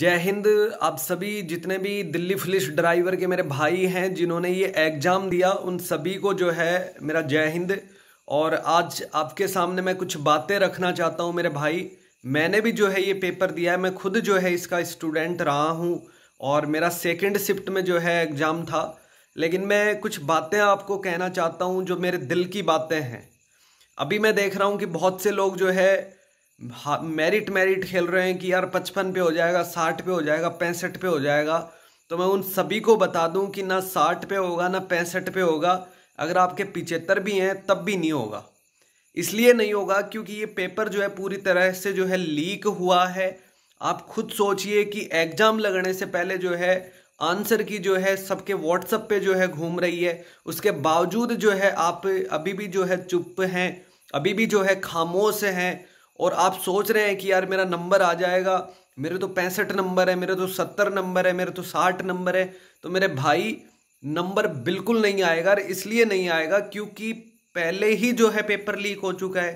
जय हिंद आप सभी जितने भी दिल्ली पुलिस ड्राइवर के मेरे भाई हैं जिन्होंने ये एग्ज़ाम दिया उन सभी को जो है मेरा जय हिंद और आज आपके सामने मैं कुछ बातें रखना चाहता हूँ मेरे भाई मैंने भी जो है ये पेपर दिया है मैं खुद जो है इसका स्टूडेंट रहा हूँ और मेरा सेकेंड शिफ्ट में जो है एग्ज़ाम था लेकिन मैं कुछ बातें आपको कहना चाहता हूँ जो मेरे दिल की बातें हैं अभी मैं देख रहा हूँ कि बहुत से लोग जो है मेरिट हाँ, मेरिट खेल रहे हैं कि यार पचपन पे हो जाएगा साठ पे हो जाएगा पैंसठ पे हो जाएगा तो मैं उन सभी को बता दूं कि ना साठ पे होगा ना पैंसठ पे होगा अगर आपके पिचहत्तर भी हैं तब भी नहीं होगा इसलिए नहीं होगा क्योंकि ये पेपर जो है पूरी तरह से जो है लीक हुआ है आप खुद सोचिए कि एग्ज़ाम लगने से पहले जो है आंसर की जो है सबके व्हाट्सअप पे जो है घूम रही है उसके बावजूद जो है आप अभी भी जो है चुप हैं अभी भी जो है खामोश हैं और आप सोच रहे हैं कि यार मेरा नंबर आ जाएगा मेरे तो पैंसठ नंबर है मेरे तो सत्तर नंबर है मेरे तो साठ नंबर है तो मेरे भाई नंबर बिल्कुल नहीं आएगा और इसलिए नहीं आएगा क्योंकि पहले ही जो है पेपर लीक हो चुका है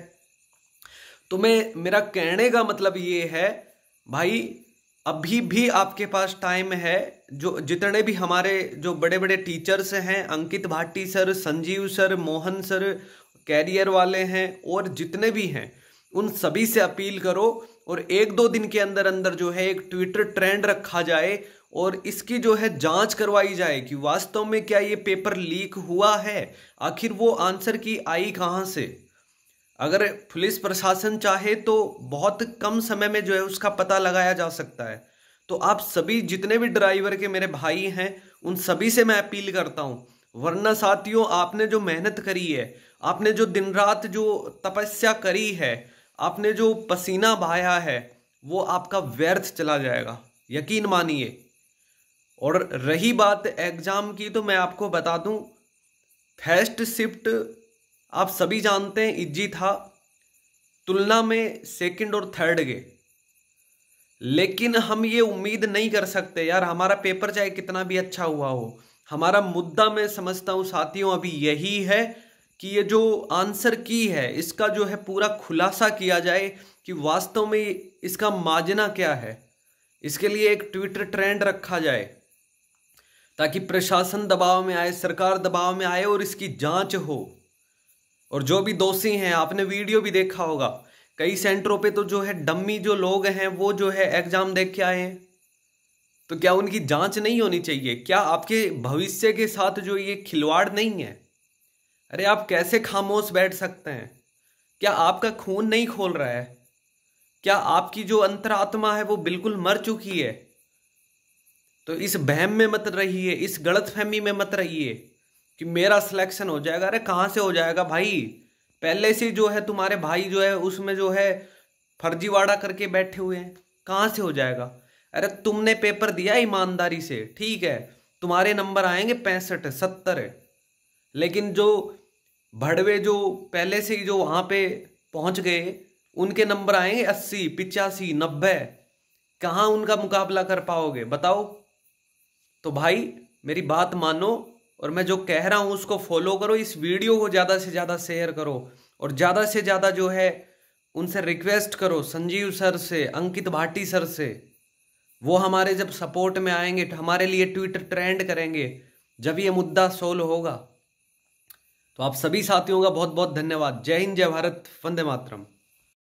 तो मैं मेरा कहने का मतलब ये है भाई अभी भी आपके पास टाइम है जो जितने भी हमारे जो बड़े बड़े टीचर्स हैं Ankit Bhati sir Sanjeev sir Mohan sir career वाले हैं और जितने भी हैं उन सभी से अपील करो और एक दो दिन के अंदर अंदर जो है एक ट्विटर ट्रेंड रखा जाए और इसकी जो है जांच करवाई जाए कि वास्तव में क्या ये पेपर लीक हुआ है आखिर वो आंसर की आई कहाँ से अगर पुलिस प्रशासन चाहे तो बहुत कम समय में जो है उसका पता लगाया जा सकता है तो आप सभी जितने भी ड्राइवर के मेरे भाई हैं उन सभी से मैं अपील करता हूँ वरना साथियों आपने जो मेहनत करी है आपने जो दिन रात जो तपस्या करी है आपने जो पसीना बहाया है वो आपका व्यर्थ चला जाएगा यकीन मानिए और रही बात एग्ज़ाम की तो मैं आपको बता दूं फर्स्ट शिफ्ट आप सभी जानते हैं इज्जी था तुलना में सेकंड और थर्ड गए लेकिन हम ये उम्मीद नहीं कर सकते यार हमारा पेपर चाहे कितना भी अच्छा हुआ हो हमारा मुद्दा मैं समझता हूँ साथियों अभी यही है कि ये जो आंसर की है इसका जो है पूरा खुलासा किया जाए कि वास्तव में इसका माजना क्या है इसके लिए एक ट्विटर ट्रेंड रखा जाए ताकि प्रशासन दबाव में आए सरकार दबाव में आए और इसकी जांच हो और जो भी दोषी हैं आपने वीडियो भी देखा होगा कई सेंटरों पे तो जो है डम्मी जो लोग हैं वो जो है एग्जाम देख के आए हैं तो क्या उनकी जांच नहीं होनी चाहिए क्या आपके भविष्य के साथ जो ये खिलवाड़ नहीं है अरे आप कैसे खामोश बैठ सकते हैं क्या आपका खून नहीं खोल रहा है क्या आपकी जो अंतरात्मा है वो बिल्कुल मर चुकी है तो इस बहम में मत रहिए इस गलत फहमी में मत रहिए कि मेरा सिलेक्शन हो जाएगा अरे कहाँ से हो जाएगा भाई पहले से जो है तुम्हारे भाई जो है उसमें जो है फर्जीवाड़ा करके बैठे हुए हैं कहाँ से हो जाएगा अरे तुमने पेपर दिया ईमानदारी से ठीक है तुम्हारे नंबर आएंगे पैंसठ सत्तर लेकिन जो भड़वे जो पहले से ही जो वहाँ पे पहुँच गए उनके नंबर आएंगे अस्सी पिचासी नब्बे कहाँ उनका मुकाबला कर पाओगे बताओ तो भाई मेरी बात मानो और मैं जो कह रहा हूँ उसको फॉलो करो इस वीडियो को ज़्यादा से ज़्यादा शेयर करो और ज़्यादा से ज़्यादा जो है उनसे रिक्वेस्ट करो संजीव सर से अंकित भाटी सर से वो हमारे जब सपोर्ट में आएंगे तो हमारे लिए ट्विटर ट्रेंड करेंगे जब ये मुद्दा सोल्व होगा तो आप सभी साथियों का बहुत बहुत धन्यवाद जय हिंद जय भारत वंदे मातरम